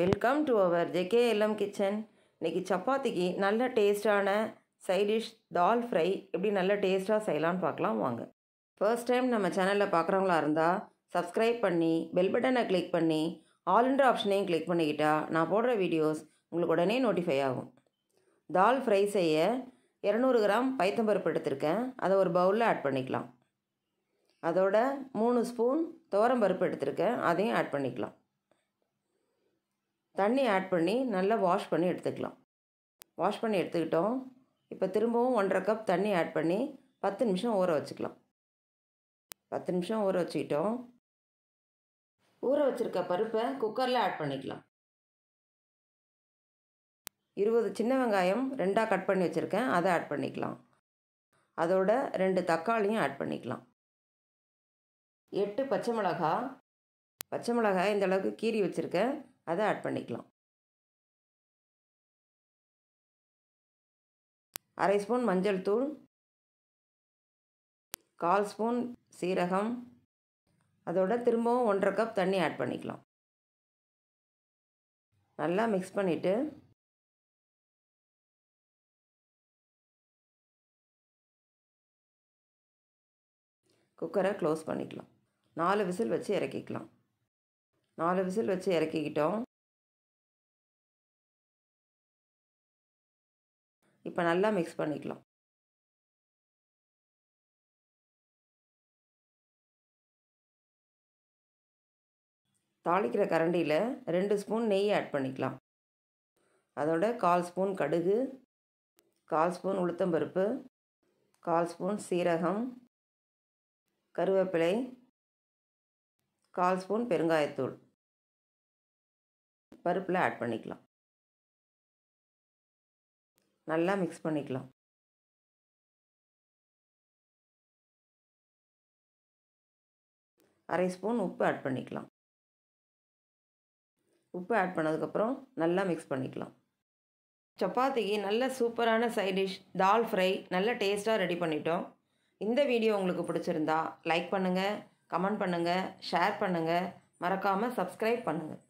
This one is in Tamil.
welcome to our JK LM kitchen இன்றைக்கி சப்பாத்திக்கு நல்ல டேஸ்டான சைடிஷ் தால் ஃப்ரை எப்படி நல்ல டேஸ்ட்டாக செய்யலான்னு பார்க்கலாம் வாங்க ஃபர்ஸ்ட் டைம் நம்ம சேனலில் பார்க்குறவங்களா இருந்தால் சப்ஸ்கிரைப் பண்ணி பெல் பட்டனை கிளிக் பண்ணி இண்டர் ஆப்ஷனையும் கிளிக் பண்ணிக்கிட்டால் நான் போடுற வீடியோஸ் உங்களுக்கு உடனே நோட்டிஃபை ஆகும் தால் ஃப்ரை செய்ய இரநூறு கிராம் பைத்தம்பருப்பு எடுத்திருக்கேன் அதை ஒரு பவுலில் ஆட் பண்ணிக்கலாம் அதோட மூணு ஸ்பூன் பருப்பு எடுத்திருக்கேன் அதையும் ஆட் பண்ணிக்கலாம் தண்ணி ஆட் பண்ணி நல்லா வாஷ் பண்ணி எடுத்துக்கலாம் வாஷ் பண்ணி எடுத்துக்கிட்டோம் இப்போ திரும்பவும் ஒன்றரை கப் தண்ணி ஆட் பண்ணி பத்து நிமிஷம் ஊற வச்சுக்கலாம் பத்து நிமிஷம் ஊற வச்சுக்கிட்டோம் ஊற வச்சுருக்க பருப்பை குக்கரில் ஆட் பண்ணிக்கலாம் இருபது சின்ன வெங்காயம் ரெண்டாக கட் பண்ணி வச்சுருக்கேன் அதை ஆட் பண்ணிக்கலாம் அதோட ரெண்டு தக்காளியும் ஆட் பண்ணிக்கலாம் எட்டு பச்சை மிளகா பச்சை மிளகாய் இந்தளவுக்கு கீறி வச்சுருக்கேன் அதை ஆட் பண்ணிக்கலாம் அரை ஸ்பூன் மஞ்சள் தூள் கால் ஸ்பூன் சீரகம் அதோட திரும்பவும் ஒன்றரை கப் தண்ணி ஆட் பண்ணிக்கலாம் நல்லா மிக்ஸ் பண்ணிவிட்டு குக்கரை க்ளோஸ் பண்ணிக்கலாம் நாலு விசில் வச்சு இறக்கிக்கலாம் நாலு விசில் வச்சு இறக்கிக்கிட்டோம் இப்போ நல்லா மிக்ஸ் பண்ணிக்கலாம் தாளிக்கிற கரண்டியில் ரெண்டு ஸ்பூன் நெய் ஆட் பண்ணிக்கலாம் அதோட கால் ஸ்பூன் கடுகு கால் ஸ்பூன் உளுத்தம்பருப்பு கால் ஸ்பூன் சீரகம் கருவேப்பிலை கால் ஸ்பூன் பெருங்காயத்தூள் பருப்பில் ஆட் பண்ணிக்கலாம் நல்லா மிக்ஸ் பண்ணிக்கலாம் அரை ஸ்பூன் உப்பு ஆட் பண்ணிக்கலாம் உப்பு ஆட் பண்ணதுக்கப்புறம் நல்லா மிக்ஸ் பண்ணிக்கலாம் சப்பாத்திக்கு நல்ல சூப்பரான சைட் டிஷ் தால் ஃப்ரை நல்ல டேஸ்ட்டாக ரெடி பண்ணிட்டோம் இந்த வீடியோ உங்களுக்கு பிடிச்சிருந்தா லைக் பண்ணுங்கள் கமெண்ட் பண்ணுங்கள் ஷேர் பண்ணுங்கள் மறக்காமல் சப்ஸ்கிரைப் பண்ணுங்கள்